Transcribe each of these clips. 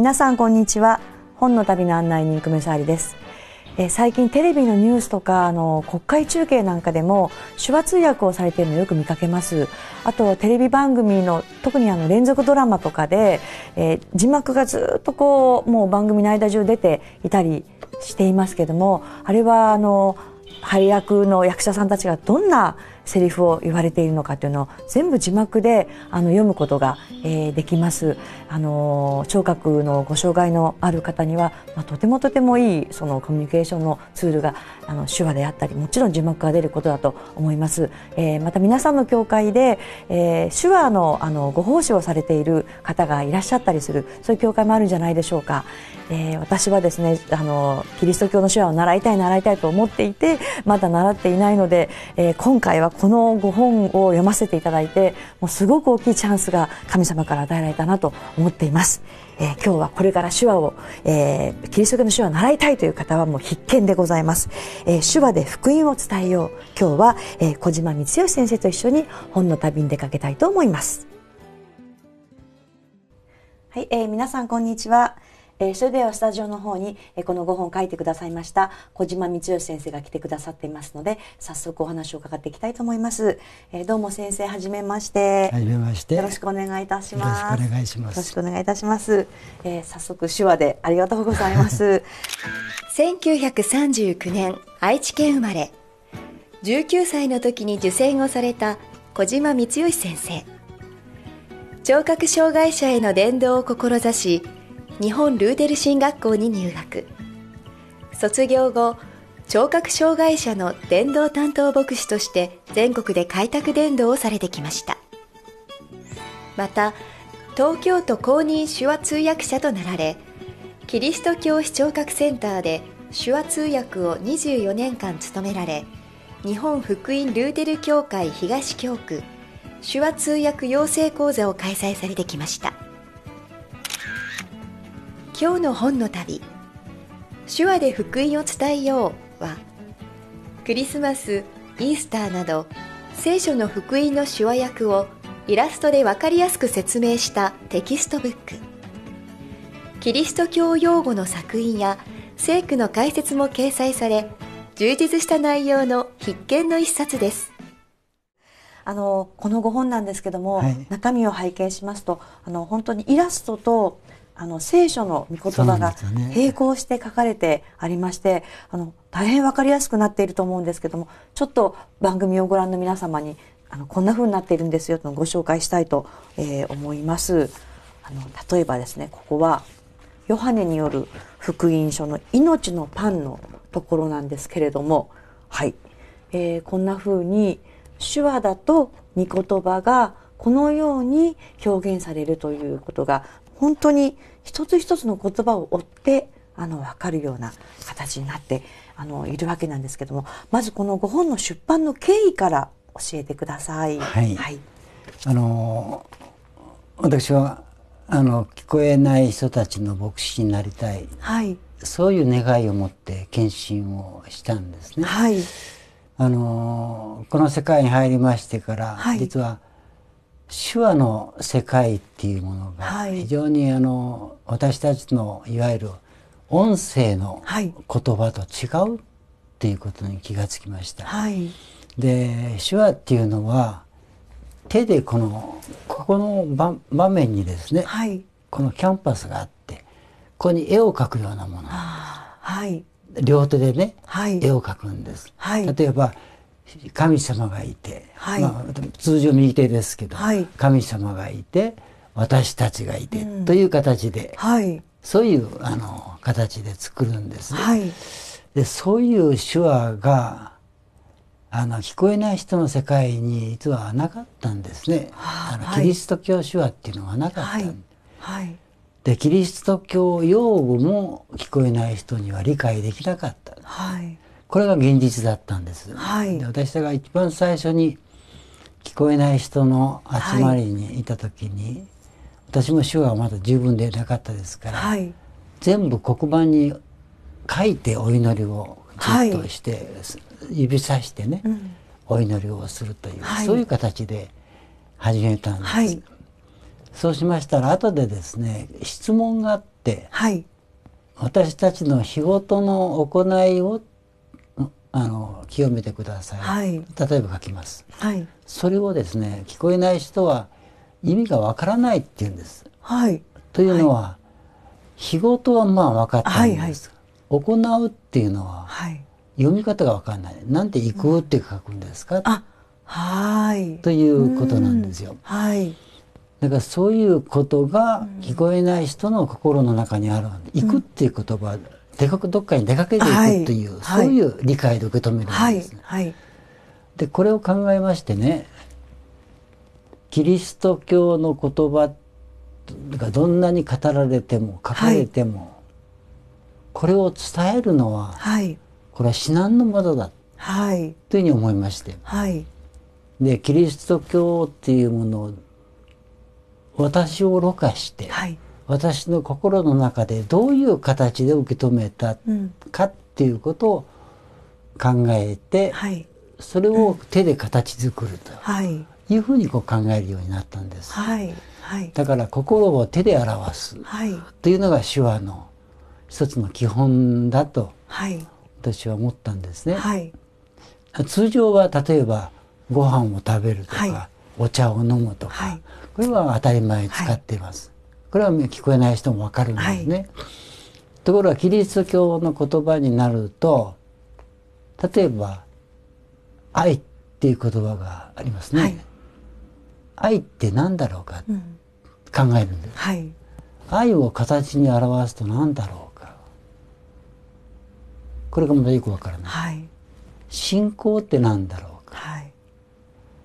皆さんこんにちは本の旅の案内人久米沙織ですえ最近テレビのニュースとかあの国会中継なんかでも手話通訳をされているのよく見かけますあとテレビ番組の特にあの連続ドラマとかで、え字幕がずっとこうもう番組の間中出ていたりしていますけどもあれはあの配役の役者さんたちがどんなセリフを言われているのかというのを全部字幕であの読むことが、えー、できます。あの聴覚のご障害のある方には、まあ、とてもとてもいいそのコミュニケーションのツールがあの手話であったりもちろん字幕が出ることだと思います。えー、また皆さんの教会で、えー、手話のあのご奉仕をされている方がいらっしゃったりするそういう教会もあるんじゃないでしょうか。えー、私はですねあのキリスト教の手話を習いたい習いたいと思っていてまだ習っていないので、えー、今回はこのご本を読ませていただいてもうすごく大きいチャンスが神様から与えられたなと思っています、えー、今日はこれから手話を、えー、キリスト教の手話を習いたいという方はもう必見でございます、えー、手話で福音を伝えよう今日は、え小島光義先生と一緒に本の旅に出かけたいと思いますはい、え皆さんこんにちはえー、それではスタジオの方に、えー、この5本書いてくださいました小島光義先生が来てくださっていますので早速お話を伺っていきたいと思います、えー、どうも先生はめましてはめましてよろしくお願いいたしますよろしくお願いしますよろしくお願いいたします、えー、早速手話でありがとうございます1939年 愛知県生まれ19歳の時に受精をされた小島光義先生聴覚障害者への伝道を志し日本ルーテル神学校に入学卒業後聴覚障害者の伝道担当牧師として全国で開拓伝道をされてきましたまた東京都公認手話通訳者となられキリスト教視聴覚センターで手話通訳を24年間務められ日本福音ルーテル協会東教区手話通訳養成講座を開催されてきました今日の本の旅手話で福音を伝えようはクリスマスイースターなど聖書の福音の手話訳をイラストで分かりやすく説明したテキストブックキリスト教用語の作品や聖句の解説も掲載され充実した内容の必見の一冊ですあのこの5本なんですけども、はい、中身を拝見しますとあの本当にイラストとあの聖書の御言葉が並行して書かれてありまして、ね、あの大変わかりやすくなっていると思うんですけどもちょっと番組をご覧の皆様にあのこんな風になっているんですよとご紹介したいと、えー、思います。あの例えばですねここはヨハネによる福音書の「命のパン」のところなんですけれどもはい、えー、こんな風に手話だと御言葉がこのように表現されるということが本当に一つ一つの言葉を追ってあの分かるような形になってあのいるわけなんですけどもまずこのご本の出版の経緯から教えてください。はい、はい、あの私はあの聞こえない人たちの牧師になりたい、はい、そういう願いを持って献身をしたんですね。はい、あのこの世界に入りましてから、はい、実は手話の世界っていうものが非常にあの私たちのいわゆる音声の言葉と違うっていうことに気がつきました。はい、で手話っていうのは手でこのここの場面にですね、はい、このキャンパスがあってここに絵を描くようなもの、はい、両手でね、絵を描くんです。例えば神様がいて、はい、まあ、通常右手ですけど、はい、神様がいて私たちがいて、うん、という形で、はい、そういうあの形で作るんですね、ねでそういう手話があの聞こえない人の世界に実はなかったんですね。あのキリスト教手話っていうのはなかったはい、でキリスト教用語も聞こえない人には理解できなかった。はいこれが現実だったんです。はい、で私が一番最初に聞こえない人の集まりにいた時に、はい、私も手話はまだ十分でなかったですから、はい、全部黒板に書いてお祈りをずっとして、指さしてね、うん、お祈りをするという、そういう形で始めたんです。そうしましたら後でですね質問があって、私たちの日ごとの行いをあの清めてください、はい、例えば書きます、はい、それをですね聞こえない人は意味がわからないって言うんです、はい、というのは、はい、日ごとはまあ分かったんです、はいはい、行うっていうのは、読み方が分かんないなんて「行く」って書くんですか、うん、あはいということなんですよ、はい、だからそういうことが聞こえない人の心の中にある、うん、行くっていう言葉出かどっかに出かけていくという、はい、そういう理解で受け止めるんですね、はいはい、でこれを考えましてねキリスト教の言葉がどんなに語られても書かれても、これを伝えるのは、これは至難の窓だ、はい、というふうに思いまして、でキリスト教っていうものを私をろ過して、はい私の心の中でどういう形で受け止めたかっていうことを考えて、はい、それを手で形作るというふうにこう考えるようになったんです。はいはい、だから心を手で表すというのが手話の一つの基本だと私は思ったんですね。通常は例えばご飯を食べるとか、お茶を飲むとか、これは当たり前に使っています。これは聞こえない人もわかるんですね、はい、ところがキリスト教の言葉になると例えば「愛」っていう言葉がありますね。はい、愛って何だろうか、考えるんです、はい、愛を形に表すと何だろうかこれがまだよくわからない、はい、信仰って何だろうか、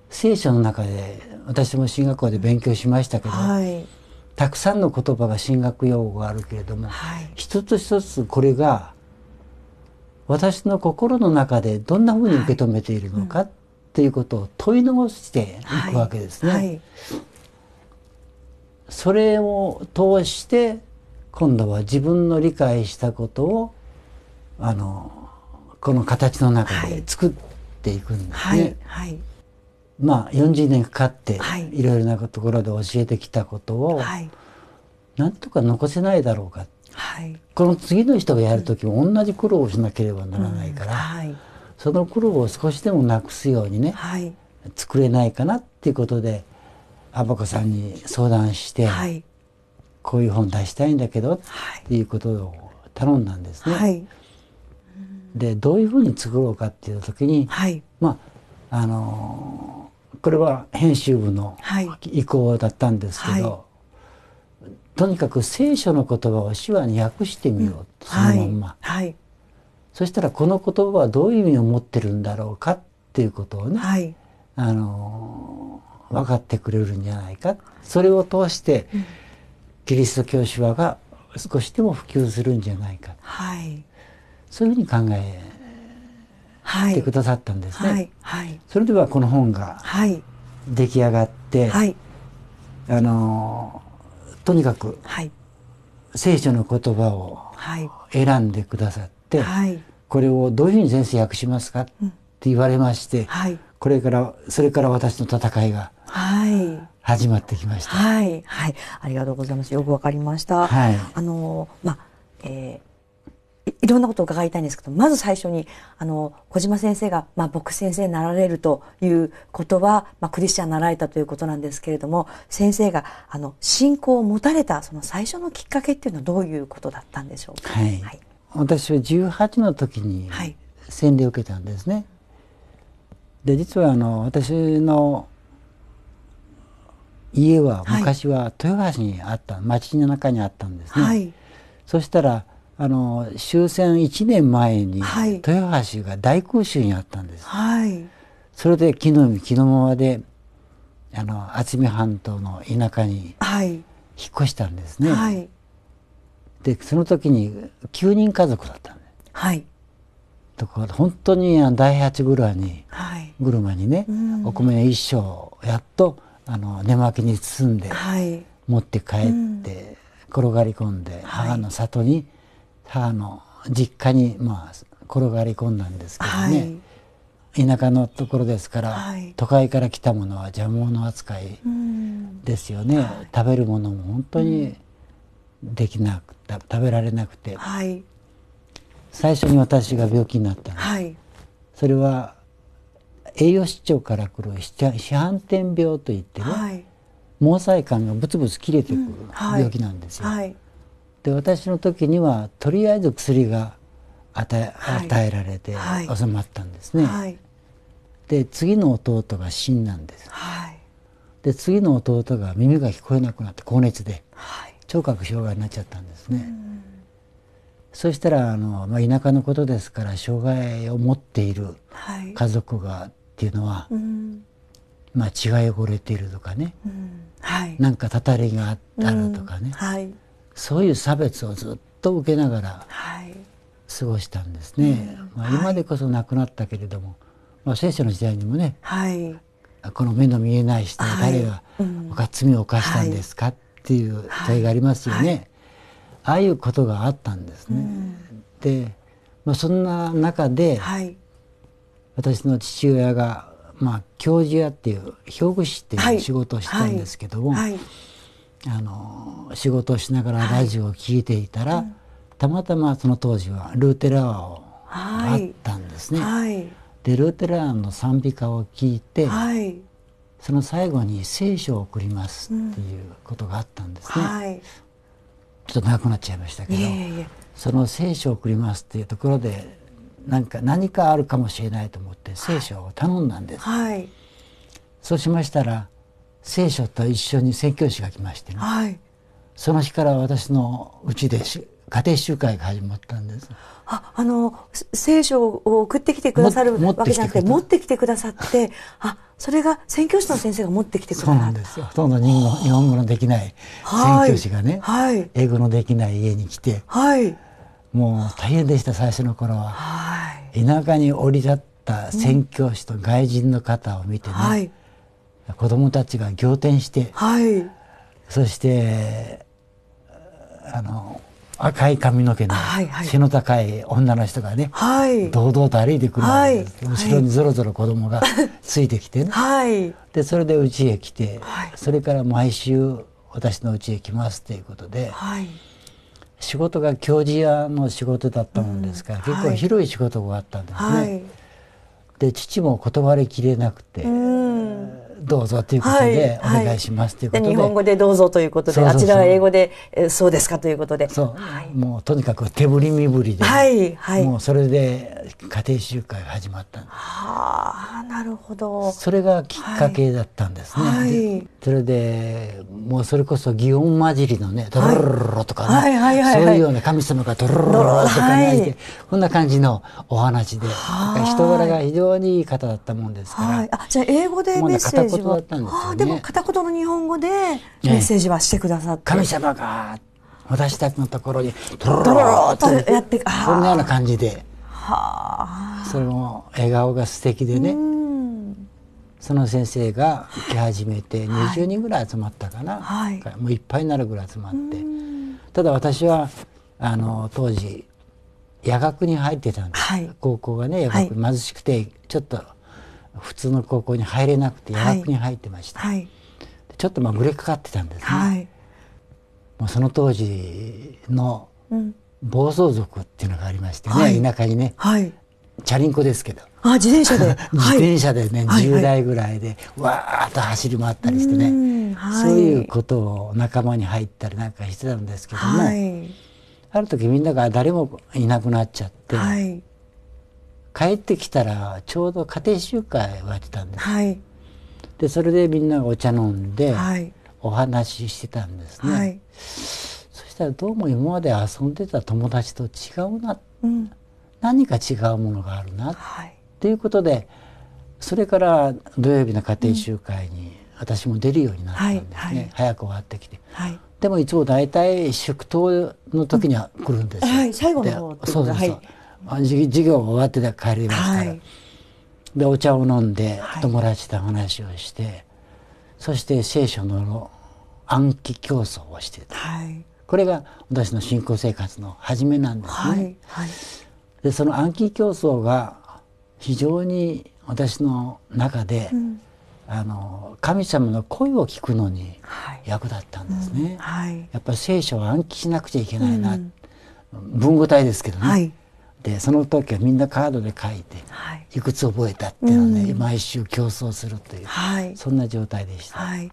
聖書の中で私も進学校で勉強しましたけど、たくさんの言葉が進学用語があるけれども、はい、一つ一つこれが私の心の中でどんなふうに受け止めているのか、っていうことを問い直していくわけですね。はい、それを通して今度は自分の理解したことをあのこの形の中で作っていくんですね。まあ40年かかっていろいろなところで教えてきたことを、何なんとか残せないだろうか、はい、この次の人がやる時も同じ苦労をしなければならないから、うんはい、その苦労を少しでもなくすようにね、はい、作れないかなっていうことでアバコさんに相談して、はい、こういう本出したいんだけどっていうことを頼んだんですね。でどういうふうに作ろうかっていう時に、まああのーこれは編集部の意向だったんですけど、はい、とにかく聖書の言葉を手話に訳してみようと、そのまんま、はい、そしたらこの言葉はどういう意味を持ってるんだろうかっていうことをね、はい、あの分かってくれるんじゃないかそれを通して、キリスト教手話が少しでも普及するんじゃないか、そういうふうに考えてくださったんですね。はいはい、それではこの本が出来上がって、はい、あのとにかく、聖書の言葉を選んでくださって、はい、これをどういうふうに先生訳しますかって言われまして、はい、これからそれから私の戦いがはい始まってきました。はい、はい、ありがとうございます。よくわかりました。はい、あのまあ、えーいろんなことを伺いたいんですけど、まず最初に、あの、小島先生が、まあ、牧師先生になられるということは、まあ、クリスチャンになられたということなんですけれども、先生が、あの、信仰を持たれた、その最初のきっかけっていうのはどういうことだったんでしょうか。はい。はい、私は18の時に、洗礼を受けたんですね。はい、で、実は、あの、私の、家は昔は豊橋にあった、はい、町の中にあったんですね、そしたらあの終戦1年前に、豊橋が大空襲にあったんです、はい、それで木の実木のままであの渥美半島の田舎に引っ越したんですね、はい、でその時に9人家族だったんです、はい、とこ本当に第八車に、はい、車にね、お米一升やっとあの寝巻きに包んで、持って帰って、転がり込んで、母の里に母の実家にまあ転がり込んだんですけどね、はい、田舎のところですから、はい、都会から来たものは邪魔の扱いですよね、食べるものも本当にできなく、うん、食べられなくて、最初に私が病気になったの、はそれは栄養失調から来る市販点病といってね、毛細管がブツブツ切れてくる病気なんですよ。うんで私の時にはとりあえず薬が与えはい、与えられて収まったんですね。はい、で次の弟が死んだんです。はい、で次の弟が耳が聞こえなくなって高熱で、聴覚障害になっちゃったんですね。そしたらあの、まあ、田舎のことですから障害を持っている家族がっていうのは、まあ、血が汚れているとかね、うん、なんかたたりがあるとかね、そういう差別をずっと受けながら過ごしたんですね、はい、まあ、今でこそ亡くなったけれども、はい、まあ、聖書の時代にもね、はい、この目の見えない人は誰が罪を犯したんですかっていう問いがありますよね、ああいうことがあったんですね。うん、で、まあ、そんな中で、私の父親が、まあ、教授やっていう表具師っていう仕事をしてたんですけども。あの仕事をしながらラジオを聴いていたら、はい、たまたまその当時はルーテラーをあったんですね。はい、でルーテラーの賛美歌を聴いて、はい、その最後に聖書を送りますっていうことがあったんですね。うん、ちょっと長くなっちゃいましたけどその聖書を送りますっていうところでなんか何かあるかもしれないと思って聖書を頼んだんです。そうしましたら聖書と一緒に宣教師が来ましてね、はい、その日から私のうちで家庭集会が始まったんですああの聖書を送ってきてくださるわけじゃなくて持ってきてくださってあそれが宣教師の先生が持ってきてくださったそうなんですよほとんど日本日本語のできない宣教師がね、はい、英語のできない家に来て、はい、もう大変でした最初の頃は、はい、田舎に降り立った宣教師と外人の方を見てね、はい子供たちが仰天して、はい、そしてあの赤い髪の毛の背の高い女の人がね、はい、堂々と歩いてくるわけです、はい、後ろにぞろぞろ子供が ついてきてね、はい、でそれでうちへ来て、それから毎週私のうちへ来ますということで、仕事が教授屋の仕事だったもんですから、うん、結構広い仕事があったんですね。で父も断りきれなくて、うんどうぞということで、お願いしますということで,、日本語でどうぞということであちらは英語で、えそうですかということでもうとにかく手振り身振りで、はいはい、もうそれで家庭集会が始まったんですあなるほどそれがきっかけだったんですね、はいそれでもうそれこそ祇園混じりのね「ドロロロ」とかね、はいはいそういうような神様が「ドロロロ」とか泣いて、こんな感じのお話で人柄が非常にいい方だったもんですから、はい、あじゃあ英語でメッセージッセージはで、ね、でも片言の日本語でメッセージはしてくださって、神様が私たちのところにとろろとやってそんなような感じでそれも笑顔が素敵でねその先生が受け始めて20人ぐらい集まったかな、はい、もういっぱいになるぐらい集まってただ私はあの当時夜学に入ってたんです、はい、高校がね夜学、はい、貧しくてちょっと普通の高校に入れなくて夜学に入ってました、はい、ちょっとまあぐれかかってたんですね、はい、もうその当時の暴走族っていうのがありましてね、はい、田舎にね、はい、チャリンコですけどあ自転車で 自転車でね、はい、10代ぐらいでわーっと走り回ったりしてね、そういうことを仲間に入ったりなんかしてたんですけども、ある時みんなが誰もいなくなっちゃって。帰ってきたらちょうど家庭集会をやってたんです、はい、でそれでみんながお茶飲んで、お話ししてたんですね、はい、そしたらどうも今まで遊んでた友達と違うな、うん、何か違うものがあるな、はい、いうことでそれから土曜日の家庭集会に私も出るようになったんですね、うんはいはい、早く終わってきて。はいでもいつも大体祝祷の時には来るんですよ。うんはい、最後の方そうそうそう、はい、授業が終わってた帰りましたら、はい、でお茶を飲んで友達と話をして、はい、そして聖書の暗記競争をしてた、はい、これが私の信仰生活の初めなんですね。でその暗記競争が非常に私の中で、うん、あの神様の声を聞くのに役立ったんですね。うん、やっぱり聖書を暗記しなくちゃいけないな、うん、文語体ですけどね。ってその時はみんなカードで書いて、はい、いくつ覚えたっていうので、うん、毎週競争するという、はい、そんな状態でした、はい、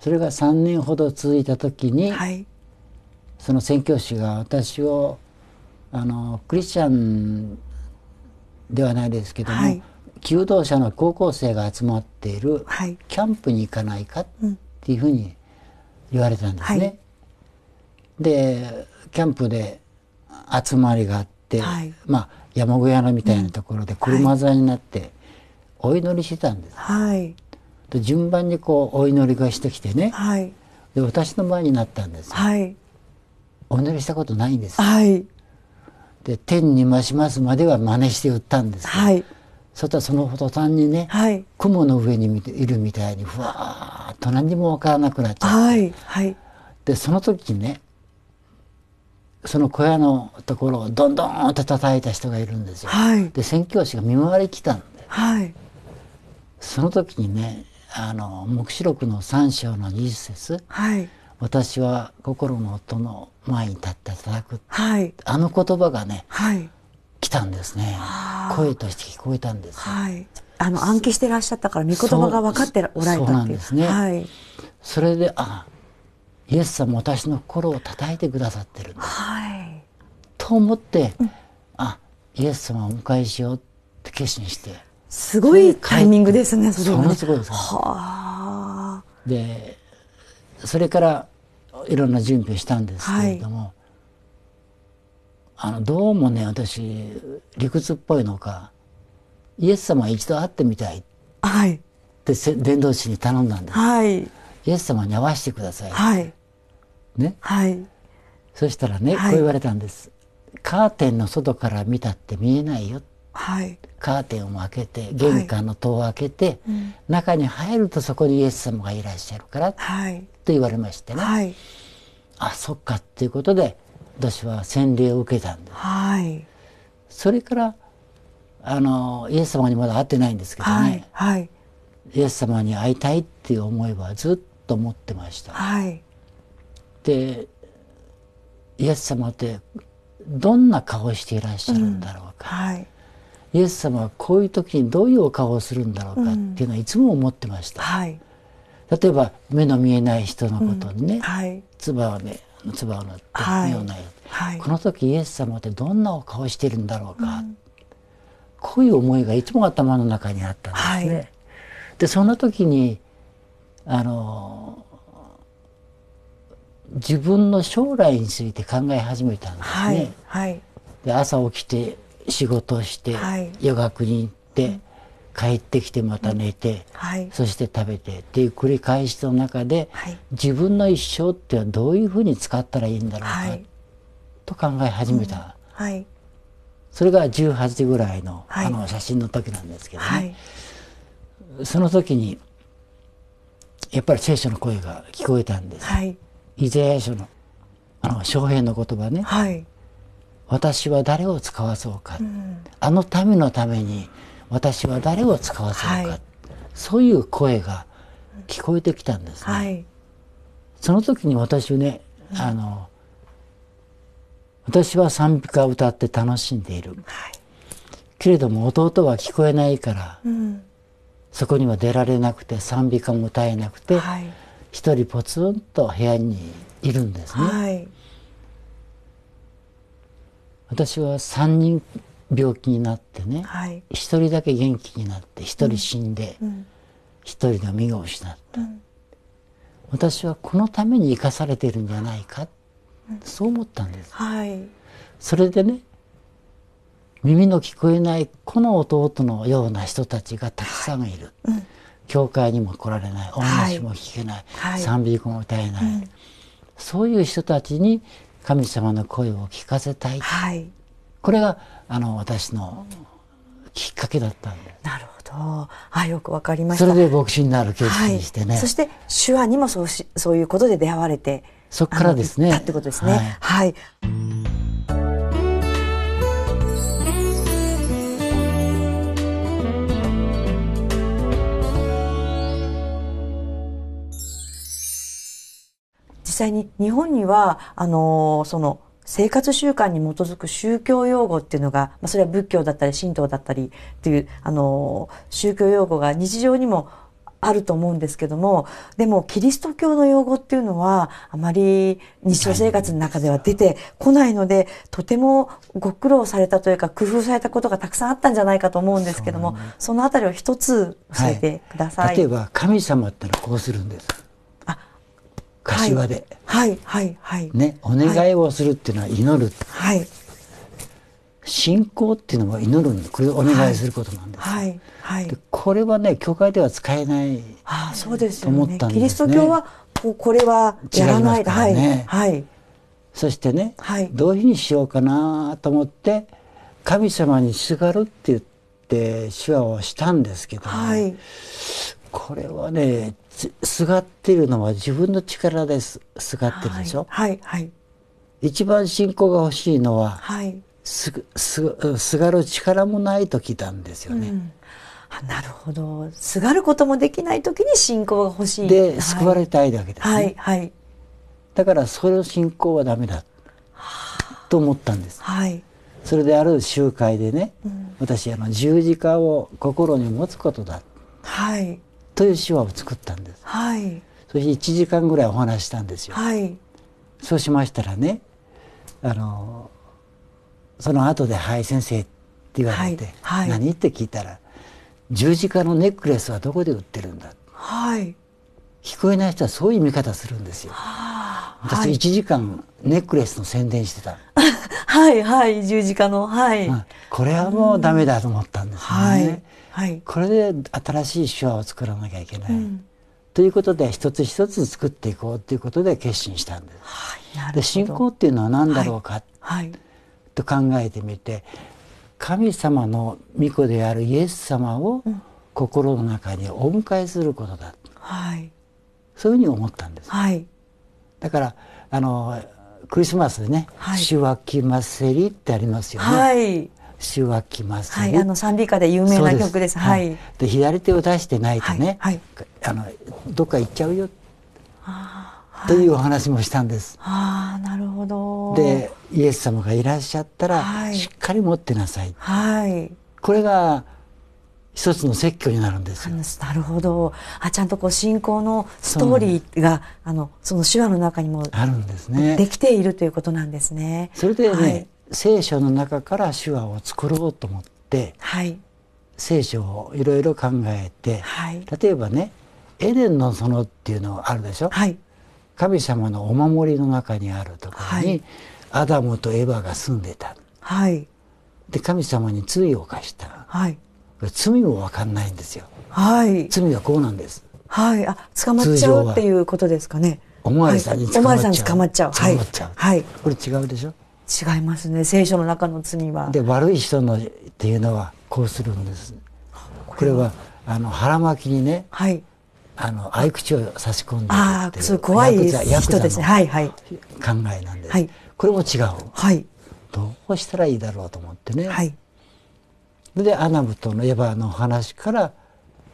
それが3年ほど続いた時に、はい、その宣教師が私をあのクリスチャンではないですけども、はい、求道者の高校生が集まっているキャンプに行かないかっていうふうに言われたんですね。でキャンプで集まりがあっ、はい、まあ、山小屋のみたいなところで車座になってお祈りしてたんです、はい、で順番にこうお祈りがしてきてね、はい、で私の前になったんです、はい、お祈りしたことないんです、はい、で天に増しますまでは真似して売ったんです、はい、そしたらその途端にね、はい、雲の上にいるみたいにふわーっと何にも分からなくなっちゃって、はいはい、でその時ねその小屋のところをどんどんと叩いた人がいるんですよ。はい、で宣教師が見回り来たんで、はい、その時にねあの黙示録の三章の二0節、はい、私は心の夫の前に立って叩く」はい、あの言葉がね、はい、来たんですね声として聞こえたんです、はい、あの暗記してらっしゃったから御言葉が分かっておられたっていうそうなんですね、はい、それであイエス様私の心をたたいてくださってるんだ、はい、と思って、うん、あイエス様をお迎えしようって決心してすごいタイミングですねそれはねすごいですはでそれからいろんな準備をしたんですけれども、はい、あのどうもね私理屈っぽいのかイエス様一度会ってみたいはい、で伝道師に頼んだんです、はい、イエス様に会わせてください、はい、ね、はい、そしたらね、こう言われたんです、カーテンの外から見たって見えないよ、はい、カーテンを開けて玄関の戸を開けて、はい中に入るとそこにイエス様がいらっしゃるから、はい、と言われましてね、はい、あそっかっていうことで私は洗礼を受けたんです、はい、それからあのイエス様にまだ会ってないんですけどね、はいイエス様に会いたいっていう思いはずっと持ってました。はいでイエス様ってどんな顔をしていらっしゃるんだろうか、うんはい、イエス様はこういう時にどういうお顔をするんだろうかっていうのはいつも思ってました、うんはい、例えば目の見えない人のことにね、うんはい、唾をね唾を塗って目をない、はい、この時イエス様ってどんなお顔してるんだろうか、こういう思いがいつも頭の中にあったんですね。でそんな時にあの自分の将来について考え始めたんですね。はいはい、で朝起きて仕事して、はい、夜学に行って、帰ってきてまた寝て、そして食べてっていう繰り返しの中で、自分の一生ってはどういうふうに使ったらいいんだろうか、と考え始めた、うん、それが18時ぐらいの,、あの写真の時なんですけどね、その時にやっぱり聖書の声が聞こえたんです。はいイザヤ書のあの将兵の言葉ね、はい、私は誰を使わそうか、うん、あの民のために私は誰を使わそうか、はい、そういう声が聞こえてきたんですね。はい、その時に私ねあの、私は賛美歌を歌って楽しんでいる、けれども弟は聞こえないから、うん、そこには出られなくて賛美歌も歌えなくて、人ポツンと部屋にいるんですね、はい、私は3人病気になってね、はい、1人だけ元気になって1人死んで、うん、1人の身を失った、うん、私はこのために生かされてるんじゃないか、うん、そう思ったんです、はい、それでね耳の聞こえないこの弟のような人たちがたくさんいる、はいうん教会にも来られない音楽も聴けない、はい、賛美歌も歌えない、うん、そういう人たちに神様の声を聞かせたい、はい、これがあの私のきっかけだったんです。なるほどあよくわかりましたそれで牧師になる決心してね、はい、そして手話にもそうしそういうことで出会われてそっからですね。たってことですね。はい、はい際に日本には、あの、その、生活習慣に基づく宗教用語っていうのが、まあ、それは仏教だったり神道だったりっていう、あの、宗教用語が日常にもあると思うんですけども、でもキリスト教の用語っていうのはあまり日常生活の中では出てこないので、とてもご苦労されたというか工夫されたことがたくさんあったんじゃないかと思うんですけども、そね、そのあたりを一つ教えてください。はい、例えば神様ってのはこうするんです。柏で、はいはいはい、ね、お願いをするっていうのは祈る、はい、信仰っていうのは祈るんでこれをお願いすることなんです、はいはいこれはね教会では使えないあそうですよ、ね、と思ったんです、ね、キリスト教はここれはやらないら、ね、はいはい、そしてね、はい、どういうふうにしようかなと思って神様にすがるって言って手話をしたんですけど、はい、これはねすがってるのは自分の力です。すがってるでしょ、はい、はい、はい。一番信仰が欲しいのは、はい。す、す、すがる力もないと聞いたんですよね。うんなるほど。すがることもできない時に信仰が欲しい。で、救われたいだけです、ね、はい、はい。だから、それの信仰はダメだ。と思ったんです。はい。それである集会でね、うん、私、あの、十字架を心に持つことだ。はい。という手話を作ったんです、はい、そして1時間ぐらいお話したんですよ、はい、そうしましたらねあのその後で「はい先生」って言われて「はい、何?」って聞いたら「十字架のネックレスはどこで売ってるんだ」はい聞こえない人はそういう見方するんですよ。私1時間ネックレスの宣伝してた。はいはい十字架のはい、うん、これはもうダメだと思ったんですね。はい、はい、これで新しい手話を作らなきゃいけない、うん、ということで一つ一つ作っていこうということで決心したんです。はい、で信仰っていうのは何だろうか、はい、と考えてみて神様の御子であるイエス様を心の中にお迎えすることだ、はい、そういうふうに思ったんです。はい、だからあのクリスマスでね「はい、シュワキセリ」ってありますよね。はい手話きます、はい、あの賛美歌で有名な曲ですはい、で左手を出してないとね、はいあのどっか行っちゃうよというお話もしたんです。ああ、なるほどでイエス様がいらっしゃったら、しっかり持ってなさい、はい、これが一つの説教になるんですなるほどあちゃんとこう信仰のストーリーがそあのその手話の中にもあるんですねできているということなんですね。それでね、聖書の中から手話を作ろうと思って、はい、聖書をいろいろ考えて、はい、例えばねエデンの園っていうのがあるでしょ、はい、神様のお守りの中にあるところに、アダムとエヴァが住んでた、はい、で神様に罪を犯した、はい、罪も分かんないんですよ、はい、罪はこうなんです、はい、あ捕まっちゃうっていうことですかねお巡りさんに捕まっちゃう、はい、捕まっちゃう、はい、これ違うでしょ違いますね聖書の中の罪はで悪い人のっていうのはこうするんですこれはあの腹巻きにね、はい、あの合口を差し込んでああそう怖い人ですねはいはい考えなんです、はい、これも違う、はい、どうしたらいいだろうと思ってね、はい、でアナムとのエヴァの話から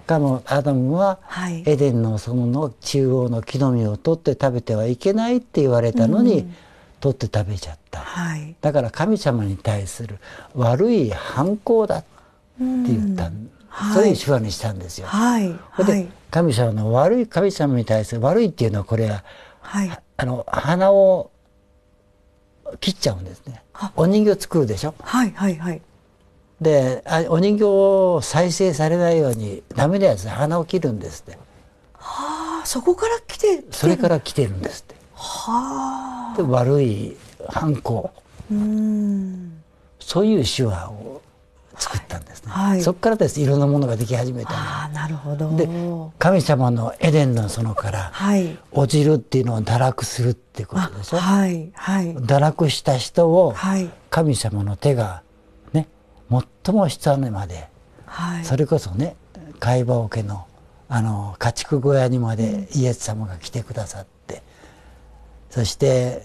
かもアダムはエデンのその中央の木の実を取って食べてはいけないって言われたのに、うん取って食べちゃった、はい、だから神様に対する悪い反抗だって言ったんそいう手話にしたんですよ。はい、で神様の悪い神様に対する悪いっていうのはこれは、はい、あの鼻を切っちゃうんですね。お人形作るでしょ。はいはいはい。でお人形を再生されないようにダメなやつ鼻を切るんですって。はあそこから来てそれから来てるんですって。で悪い反抗そういう手話を作ったんですね、はい、そこからですいろんなものができ始めたあなるほどで神様のエデンの園から、はい、落ちるっていうのを堕落するってことでしょ、はいはい、堕落した人を、神様の手がね最も下まで、はい、それこそね貝馬桶のあの家畜小屋にまでイエス様が来てくださって。そして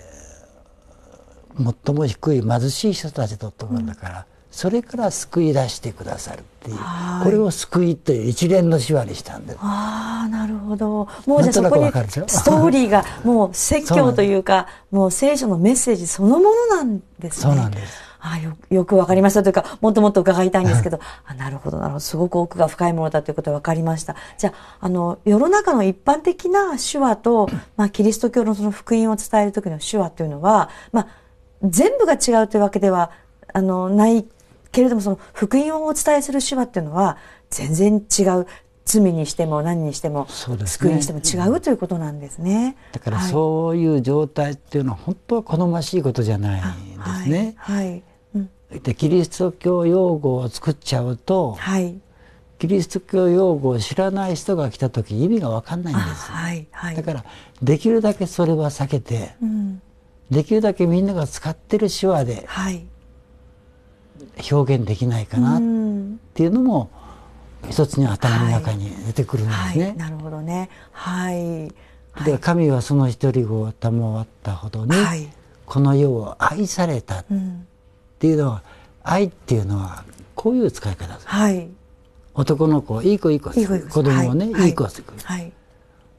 最も低い貧しい人たちだったもんだから、それから救い出してくださるっていうこれを救いという一連の手話にしたんでああなるほどもうじゃあそこにストーリーがもう説教というか もう聖書のメッセージそのものなんですねそうなんですあよよくわかりましたというか、もっともっと伺いたいんですけど、あなるほど、なるほど、すごく奥が深いものだということが分かりました。じゃあ、あの、世の中の一般的な手話と、まあ、キリスト教のその福音を伝える時の手話というのは、まあ、全部が違うというわけでは、あの、ないけれども、その福音をお伝えする手話っていうのは、全然違う。罪にしても何にしても、ね、救いにしても違うということなんですね。だからそういう状態っていうのは本当は好ましいことじゃないですね。はい、はいでキリスト教用語を作っちゃうと、はい、キリスト教用語を知らない人が来た時意味が分かんないんです、はいはい、だからできるだけそれは避けて、うん、できるだけみんなが使ってる手話で表現できないかなっていうのも一つに頭の中に出てくるんですね。なるほどね、はいで神はその一人子を賜ったほどに、この世を愛された。うんっていうのは愛っていうのはこういう使い方です、はい、男の子いい子いい子いい子供をね、はい、いい子する、はい、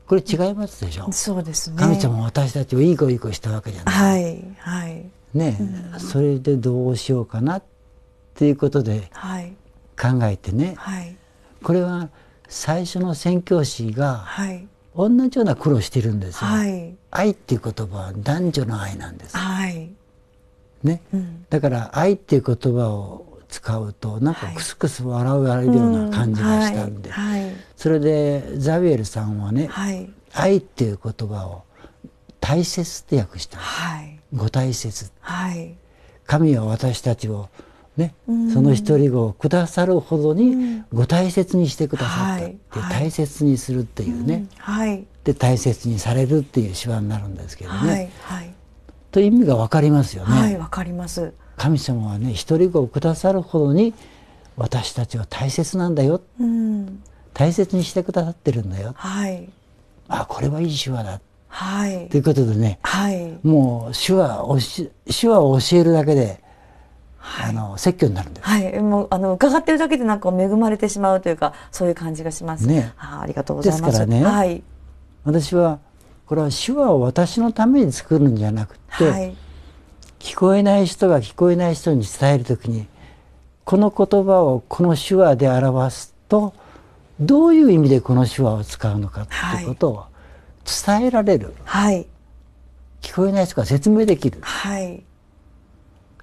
これ違いますでしょそうですね神様も私たちをいい子いい子したわけじゃないはいはいね、うん、それでどうしようかなっていうことで考えてね、はい、これは最初の宣教師が、はい同じような苦労してるんですよ、はい、愛っていう言葉は男女の愛なんです、はい、ね、うん、だから愛っていう言葉を使うとなんかクスクス笑われるような感じがしたんで、はいはい、それでザビエルさんはね、はい、愛っていう言葉を大切って訳した、はい、ご大切、神は私たちをね、その一人をくださるほどにご大切にしてくださった、うん、で大切にするっていうね、で大切にされるっていう手話になるんですけどね、という意味が分かりますよね。はい、分かります神様はね一人子をくださるほどに私たちは大切なんだよ、うん、大切にしてくださってるんだよ、はい、あこれはいい手話だ、はい、ということでね、はい、もう手話を手話を教えるだけで、はい、あの説教になるんです、はい、もうあの伺ってるだけでなんか恵まれてしまうというかそういう感じがしますねあありがとうございますですからね、はい、私はこれは手話を私のために作るんじゃなくて、はい、聞こえない人が聞こえない人に伝える時にこの言葉をこの手話で表すとどういう意味でこの手話を使うのかってことを伝えられる、はい、聞こえない人が説明できる、はい、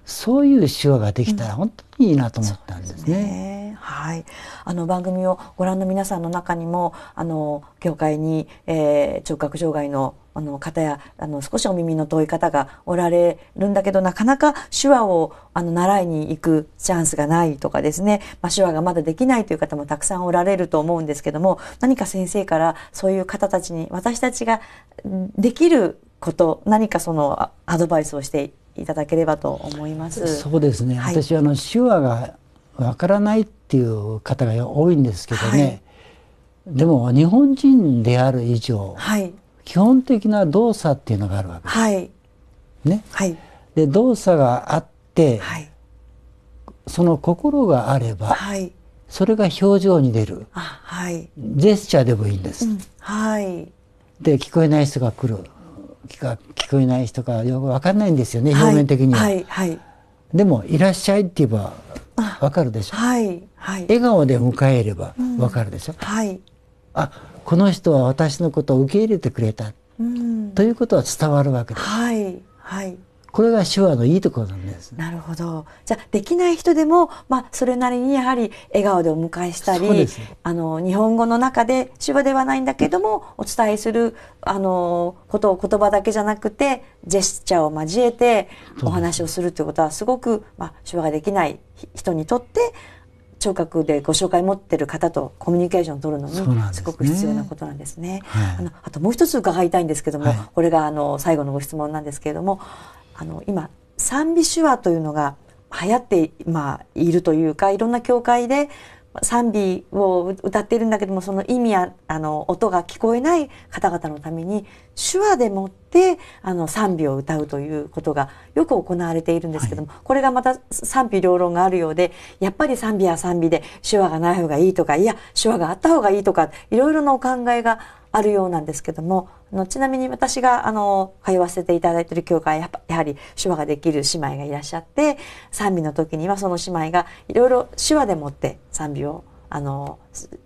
そういう手話ができたら本当にいいなと思ったんですね。うん、はい、あの番組をご覧の皆さんの中にもあの教会に、えー、聴覚障害のあの方やあの少しお耳の遠い方がおられるんだけどなかなか手話をあの習いに行くチャンスがないとかですね、まあ、手話がまだできないという方もたくさんおられると思うんですけども何か先生からそういう方たちに私たちができること何かそのアドバイスをしていただければと思います。そうですね。はい、私あの手話がわからないっていう方が多いんですけどね。はい、でも日本人である以上、はい、基本的な動作っていうのがあるわけです。はい、ね。はい。で動作があって、はい、その心があれば、はい、それが表情に出る。あ、はい。ジェスチャーでもいいんです。うん、はい。で聞こえない人が来る。聞か聞こえない人かよく分かんないんですよね、表面的には。はいはい、でも「いらっしゃい」って言えば分かるでしょ。はいはい、笑顔で迎えれば分かるでしょ。うん、はい、あこの人は私のことを受け入れてくれた、うん、ということは伝わるわけです。はいはいこれが手話のいいところなんです、ね、なるほどじゃあできない人でも、まあ、それなりにやはり笑顔でお迎えしたり、あの日本語の中で手話ではないんだけどもお伝えするあのことを言葉だけじゃなくてジェスチャーを交えてお話をするということはすごく、まあ、手話ができない人にとって聴覚でご紹介持ってる方とコミュニケーションを取るのにすごく必要なことなんですね。すねはい、あのあともう一つ伺いたいんですけども、はい、これがあの最後のご質問なんですけれどもあの今賛美手話というのが流行って、まあ、いるというかいろんな教会で賛美を歌っているんだけどもその意味やあの音が聞こえない方々のために手話でもってあの賛美を歌うということがよく行われているんですけども、はい、これがまた賛否両論があるようでやっぱり賛美は賛美で手話がない方がいいとかいや手話があった方がいいとかいろいろなお考えがあるようなんですけどもあのちなみに私があの通わせていただいている教会はやはり手話ができる姉妹がいらっしゃって賛美の時にはその姉妹がいろいろ手話でもって賛美をあの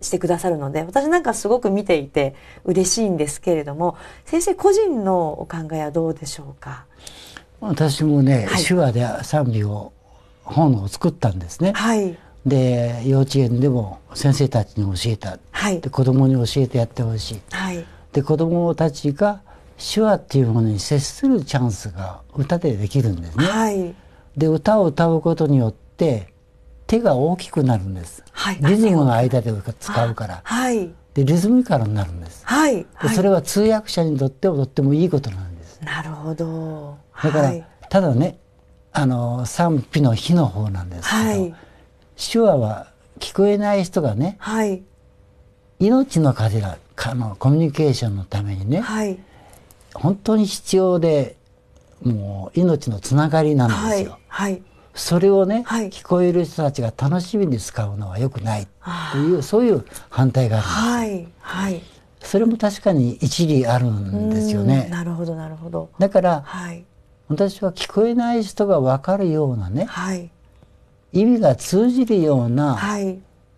してくださるので私なんかすごく見ていて嬉しいんですけれども先生個人のお考えはどうでしょうか私もね、はい、手話で賛美を本を作ったんですね。はいで幼稚園でも先生たちに教えた、はい、で子供に教えてやってほしい、はい、で子供たちが手話っていうものに接するチャンスが歌でできるんですね。はい、で歌を歌うことによって手が大きくなるんです。はい、リズムの間で使うから。はい、でリズミカルになるんです。はい、でそれは通訳者にとってとってもいいことなんです。なるほど。だから、ただねあの賛否の日の方なんですけど、手話は聞こえない人がね、はい、命の頭かのコミュニケーションのためにね、はい、本当に必要でもう命のつながりなんですよ。はい、それをね、聞こえる人たちが楽しみに使うのはよくないというそういう反対があるんです。はいそれも確かに一理あるんですよね。なるほどなるほど。だから、はい、私は聞こえない人がわかるようなね、はい、意味が通じるような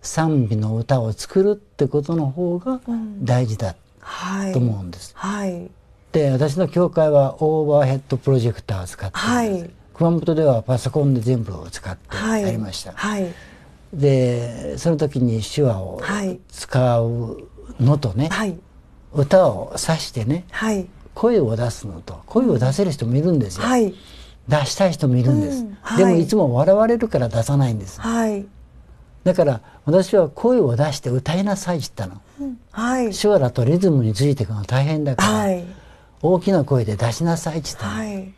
賛美の歌を作るってことの方が大事だと思うんです。はい、で私の教会はオーバーヘッドプロジェクターを使って、はい、熊本ではパソコンで全部を使ってやりました。はい、でその時に手話を使うのとね、歌を指してね、声を出すのと声を出せる人もいるんですよ。出したい人もいるんです、うんはい、でもいつも笑われるから出さないんです、はい、だから私は声を出して歌いなさいって言ったの、うんはい、手話だとリズムについていくの大変だから、はい、大きな声で出しなさいって言ったの、はい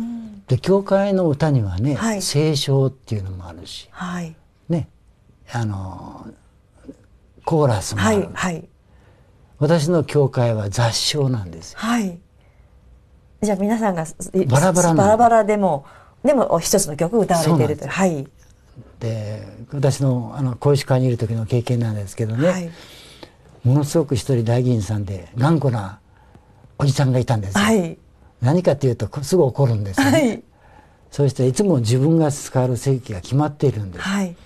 うん、で教会の歌にはね、聖唱っていうのもあるし、ねあのコーラスもある、私の教会は雑唱なんですよ、はいじゃあ皆さんがバラバラバラバラでもでも一つの曲歌われているとはいで私のあの小石川にいる時の経験なんですけどね、はい、ものすごく一人大議員さんで頑固なおじさんがいたんです、はい、何かというとすぐ怒るんですね、はい、そしていつも自分が使う席が決まっているんです、はい、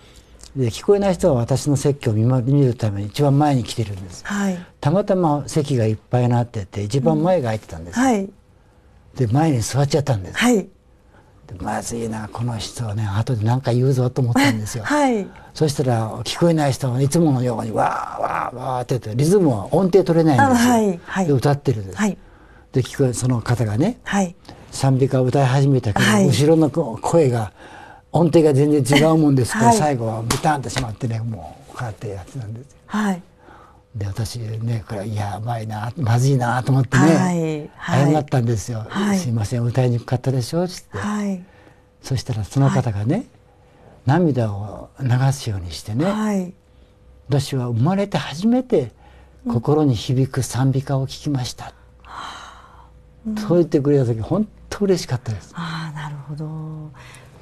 で聞こえない人は私の席を見見るために一番前に来てるんです、はい、たまたま席がいっぱいなってて一番前が空いてたんです、うんはい、で前に座っちゃったんです、はい、まずいなこの人はね後で何か言うぞと思ったんですよ、はい、そしたら聞こえない人はいつものようにわーわーわーってってリズムは音程取れないんですよ、はいはい、で歌ってるんです、はい、で聞こえその方がね、はい、賛美歌を歌い始めたけど、はい、後ろの声が音程が全然違うもんですから、最後はブタンとしまってねもうこうやってやってたんですよ、はいで私ねこれいやばいなまずいなと思ってね、はいはい、謝ったんですよ、はい、すいません歌いにくかったでしょ」っつって、はい、そしたらその方がね、涙を流すようにしてね、はい、私は生まれて初めて心に響く賛美歌を聴きました、うん、そう言ってくれた時本当嬉しかったです。あなるほど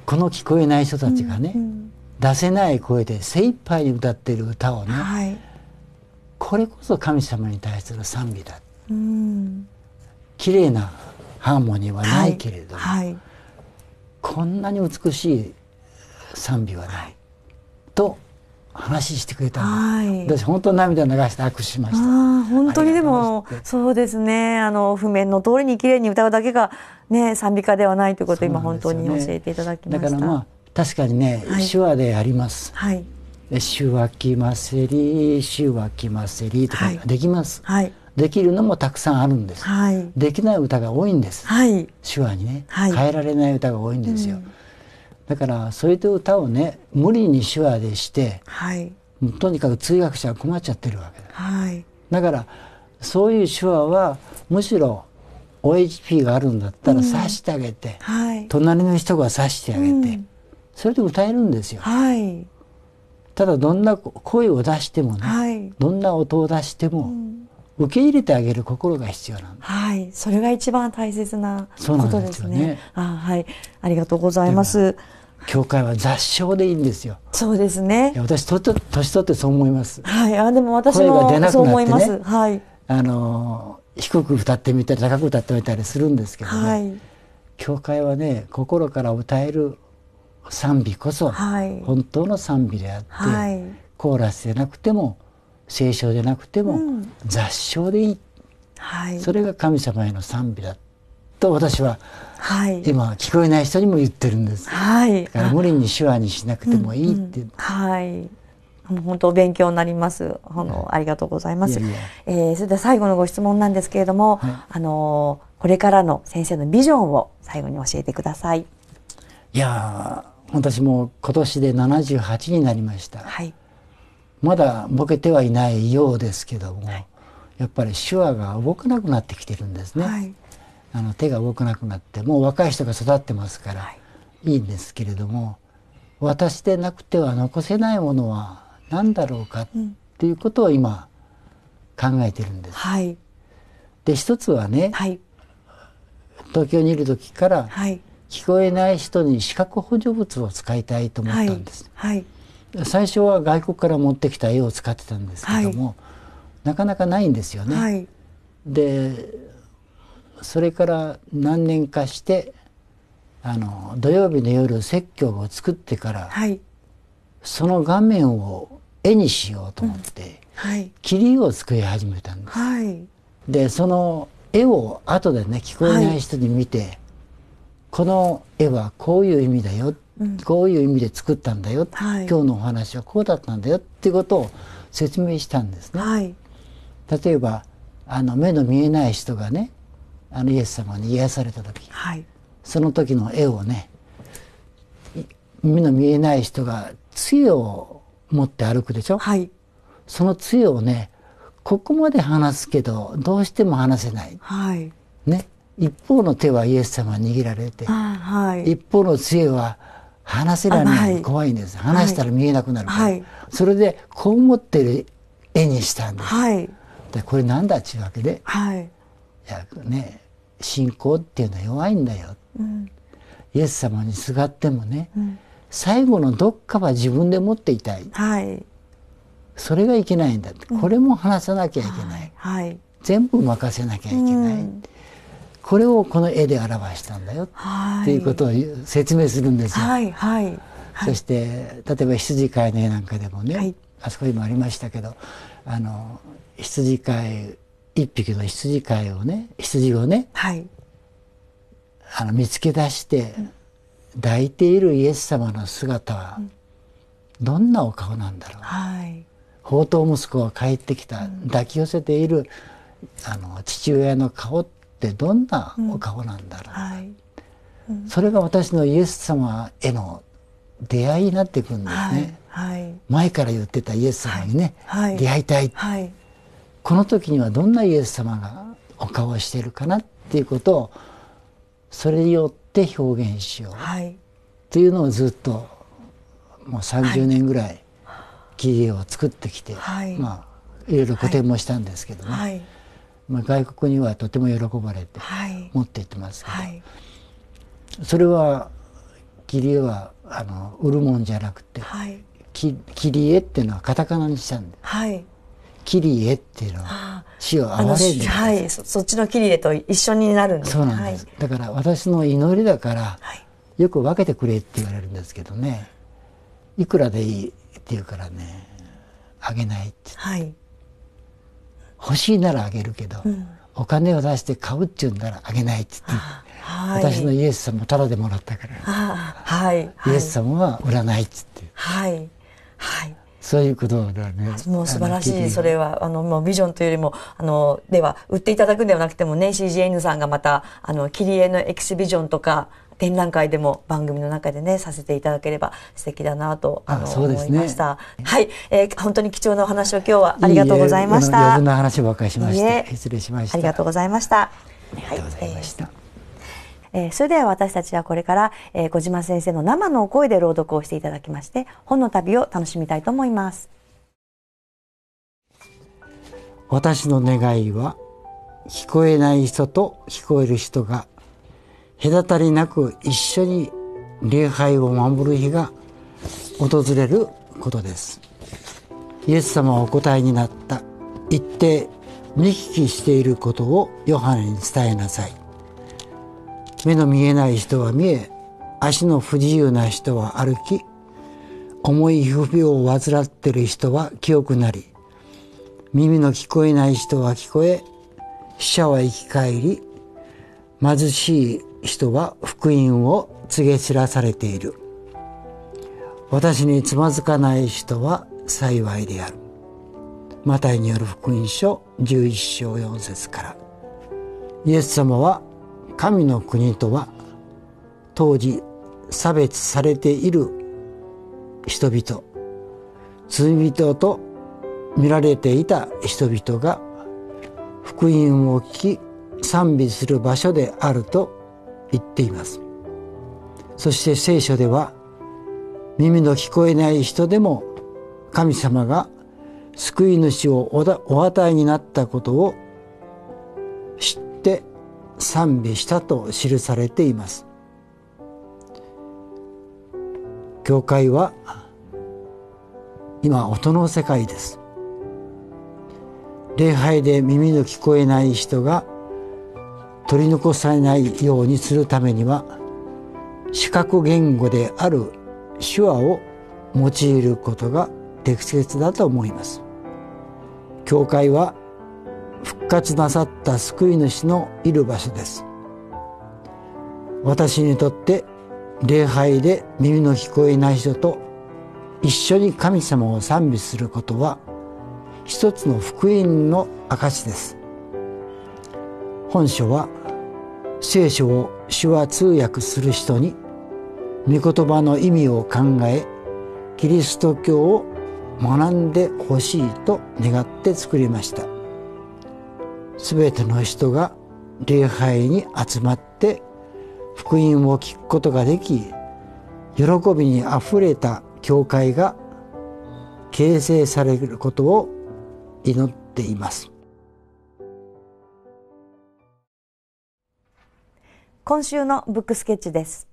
この聞こえない人たちがね、うんうん、出せない声で精一杯に歌っている歌をね、はいこれこそ神様に対する賛美だ、うん、綺麗なハーモニーはないけれども、はいはい、こんなに美しい賛美はない、と話してくれた、はい、私本当に涙流して握手しました本当にでもそうですねあの譜面の通りに綺麗に歌うだけがね賛美歌ではないということを今本当に教えていただきました、ね、だからまあ確かにね、はい、手話であります、はい、手話きませり手話きませりとかできます、はい、できるのもたくさんあるんです、はい、できない歌が多いんです、はい、手話にね、変えられない歌が多いんですよ、うん、だからそういった歌をね無理に手話でして、はい、とにかく通訳者が困っちゃってるわけだ,、だからそういう手話はむしろ OHP があるんだったら刺してあげて、うん、隣の人が刺してあげて、うん、それで歌えるんですよ。はいただどんな声を出してもね、はい、どんな音を出しても、受け入れてあげる心が必要なんではい、それが一番大切なことですね。すねあはい、ありがとうございます。教会は雑唱でいいんですよ。そうですね。私とと年取ってそう思います。はい、あでも私もななて、ね、そう思います。はい。あの低く歌ってみたり高く歌ってみたりするんですけどね。はい、教会はね心から歌える賛美こそ本当の賛美であって、はい、コーラスでなくても聖書でなくても、雑唱でいい、はい、それが神様への賛美だと私は、はい、今聞こえない人にも言ってるんです、はい、だから無理に手話にしなくてもいいっていう、うんうん、はい本当勉強になります。あの、ありがとうございます。いえー、それでは最後のご質問なんですけれども、はい、あのこれからの先生のビジョンを最後に教えてください。いや私も今年で78になりました、はい、まだボケてはいないようですけども、はい、やっぱり手話が動かなくなってきてるんですね、はい、あの手が動かなくなってもう若い人が育ってますから、いいんですけれども私でなくては残せないものは何だろうかっていうことを今考えてるんです。はい、で一つはね、はい、東京にいる時から、はい、聞こえない人に視覚補助物を使いたいと思ったんです、はい、はい、最初は外国から持ってきた絵を使ってたんですけども、はい、なかなかないんですよね、はい、でそれから何年かしてあの土曜日の夜説教を作ってから、その画面を絵にしようと思って、うん切り絵を作り始めたんです、はい、でその絵を後でね聞こえない人に見て、この絵はこういう意味だよ、うん、こういう意味で作ったんだよ、はい、今日のお話はこうだったんだよっていうことを説明したんですね。はい、例えばあの目の見えない人がねあのイエス様に癒された時、はい、その時の絵をね目の見えない人が杖を持って歩くでしょ、はい、その杖をねここまで話すけどどうしても話せない、はい、一方の手はイエス様握られて、はい、一方の杖は話せられない、怖いんです、話したら見えなくなるから、はい、それでこう思ってる絵にしたんです、でこれなんだっちゅうわけで、いやね、信仰っていうのは弱いんだよ、うん、イエス様にすがってもね、うん、最後のどっかは自分で持っていたい、それがいけないんだって、これも話さなきゃいけない、全部任せなきゃいけない。うんこれをこの絵で表したんだよっていうことを説明するんですよ。はいはいそして例えば羊飼いの絵なんかでもね、はい、あそこにもありましたけどあの羊飼い一匹の羊飼いをね羊をね、はい、あの見つけ出して抱いているイエス様の姿はどんなお顔なんだろう、はい、宝刀息子が帰ってきた抱き寄せているあの父親の顔ってどんなお顔なんだろういそれが私のイエス様への出会いになってくんですね、はいはい、前から言ってたイエス様にね、はい、出会いたい、この時にはどんなイエス様がお顔をしているかなっていうことをそれによって表現しようっていうのをずっともう30年ぐらい切り絵を作ってきて、まあいろいろ個展もしたんですけどね、まあ、外国にはとても喜ばれて持って行ってますけど、はい、それは切り絵はあの売るもんじゃなくて、はい、切り絵っていうのはカタカナにしたんで、はい、切り絵っていうのは死を憐れんではいそ、そっちの切り絵と一緒になるんですそうなんです、はい、だから私の祈りだから、はい、よく分けてくれって言われるんですけどねいくらでいいって言うからねあげないってって。はい欲しいならあげるけど、うん、お金を出して買うってゅうんならあげないって言って。はい、私のイエス様もタダでもらったから、はい、イエス様は売らないっつって、はい、はい、そういうことだね。もう素晴らしい。それは、あの、もうビジョンというよりも、あの、では、売っていただくんではなくてもね、CGN さんがまた、あの、切り絵のエキシビジョンとか、展覧会でも番組の中でねさせていただければ素敵だなとあのあ、ね、思いました。はい、えー、本当に貴重なお話を今日はありがとうございました。いい余分な話ばかりしまして失礼しました。ありがとうございました。ありがとうございました。はいえーえー、それでは私たちはこれから、えー、小島先生の生のお声で朗読をしていただきまして本の旅を楽しみたいと思います私の願いは聞こえない人と聞こえる人が隔たりなく一緒に礼拝を守る日が訪れることですイエス様はお答えになった言って見聞きしていることをヨハネに伝えなさい目の見えない人は見え足の不自由な人は歩き重い不病を患っている人は清くなり耳の聞こえない人は聞こえ死者は生き返り貧しい人は福音を告げ知らされている私につまずかない人は幸いであるマタイによる福音書11章4節からイエス様は神の国とは当時差別されている人々罪人と見られていた人々が福音を聞き賛美する場所であると言っていますそして聖書では耳の聞こえない人でも神様が救い主をお与えになったことを知って賛美したと記されています教会は今音の世界です礼拝で耳の聞こえない人が取り残されないようにするためには視覚言語である手話を用いることが適切だと思います。教会は復活なさった救い主のいる場所です。私にとって礼拝で耳の聞こえない人と一緒に神様を賛美することは一つの福音の証です。本書は聖書を手話通訳する人に御言葉の意味を考えキリスト教を学んでほしいと願って作りましたすべての人が礼拝に集まって福音を聞くことができ喜びにあふれた教会が形成されることを祈っています今週のブックスケッチです。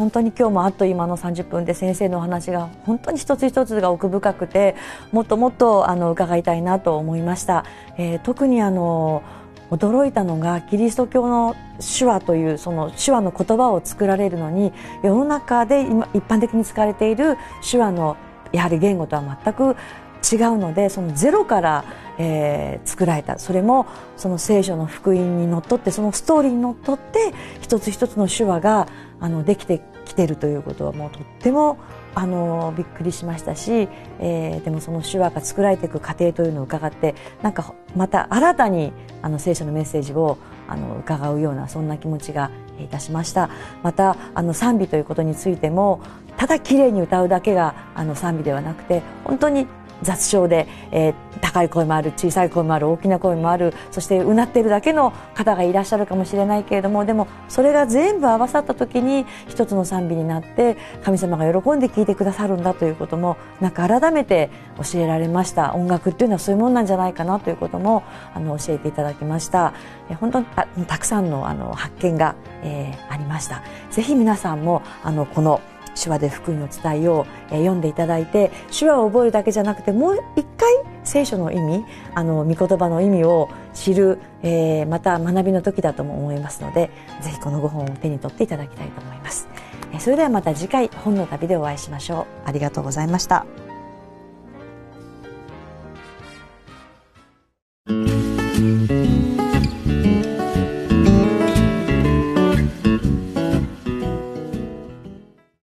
本当に今日もあっという間の30分で先生のお話が本当に一つ一つが奥深くてもっともっとあの伺いたいなと思いました。えー、特にあの驚いたのがキリスト教の手話というその手話の言葉を作られるのに世の中で今一般的に使われている手話のやはり言語とは全く違うのでそのゼロから、えー、作られたそれもその聖書の福音にのっとってそのストーリーにのっとって一つ一つの手話があのできてきてるということはもうとってもあのびっくりしましたし、えー、でもその手話が作られていく過程というのを伺ってなんかまた新たにあの聖書のメッセージをあの伺うようなそんな気持ちがいたしましたまたあの賛美ということについてもただ綺麗に歌うだけがあの賛美ではなくて本当に雑唱で、えー、高い声もある小さい声もある大きな声もあるそしてうなってるだけの方がいらっしゃるかもしれないけれどもでもそれが全部合わさった時に一つの賛美になって神様が喜んで聴いてくださるんだということもなんか改めて教えられました音楽っていうのはそういうもんなんじゃないかなということもあの教えていただきました本当にたくさんのあの発見が、えー、ありましたぜひ皆さんもあのこの手話で福音を伝えをえ読んでいただいて手話を覚えるだけじゃなくてもう一回聖書の意味あの御言葉の意味を知る、えー、また学びの時だとも思いますのでぜひこの5本を手に取っていただきたいと思います、えそれではまた次回本の旅でお会いしましょうありがとうございました